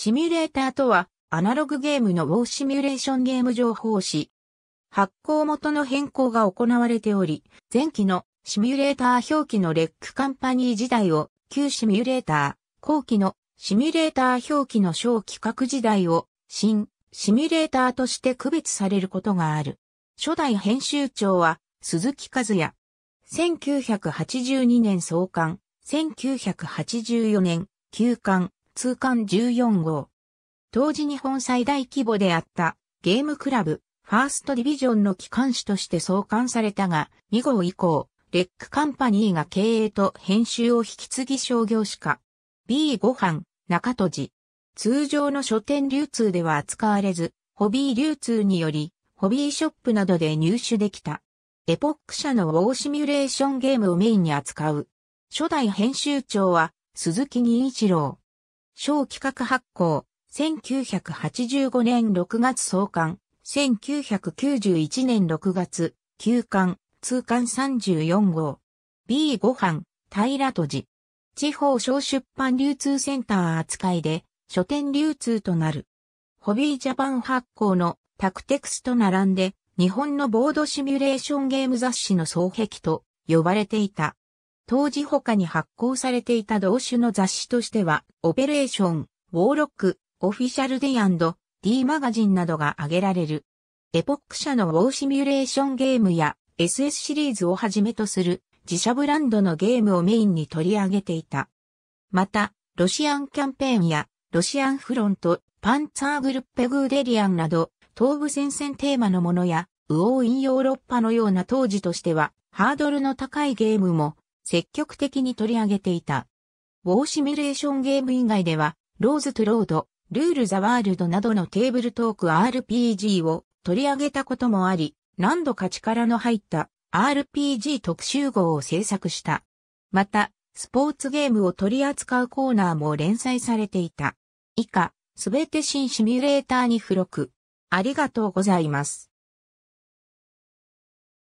シミュレーターとは、アナログゲームのウォーシミュレーションゲーム情報誌。発行元の変更が行われており、前期のシミュレーター表記のレックカンパニー時代を、旧シミュレーター、後期のシミュレーター表記の小規格時代を、新、シミュレーターとして区別されることがある。初代編集長は、鈴木和也。1982年創刊、1984年、休刊、通艦14号。当時日本最大規模であったゲームクラブ、ファーストディビジョンの機関紙として創刊されたが、2号以降、レックカンパニーが経営と編集を引き継ぎ商業化。B5 班、中戸寺。通常の書店流通では扱われず、ホビー流通により、ホビーショップなどで入手できた。エポック社のウォーシミュレーションゲームをメインに扱う。初代編集長は、鈴木仁一郎。小企画発行、1985年6月創刊、1991年6月、休刊、通刊34号。B5 版、平戸寺。地方小出版流通センター扱いで、書店流通となる。ホビージャパン発行のタクテクスと並んで、日本のボードシミュレーションゲーム雑誌の双壁と呼ばれていた。当時他に発行されていた同種の雑誌としては、オペレーション、ウォーロック、オフィシャルディ &D マガジンなどが挙げられる。エポック社のウォーシミュレーションゲームや SS シリーズをはじめとする自社ブランドのゲームをメインに取り上げていた。また、ロシアンキャンペーンやロシアンフロント、パンツァーグルッペグーデリアンなど、東部戦線テーマのものや、ウォーインヨーロッパのような当時としては、ハードルの高いゲームも積極的に取り上げていた。ウォーシミュレーションゲーム以外では、ローズトゥロード、ルールザワールドなどのテーブルトーク RPG を取り上げたこともあり、何度か力の入った RPG 特集号を制作した。また、スポーツゲームを取り扱うコーナーも連載されていた。以下、すべて新シミュレーターに付録。ありがとうございます。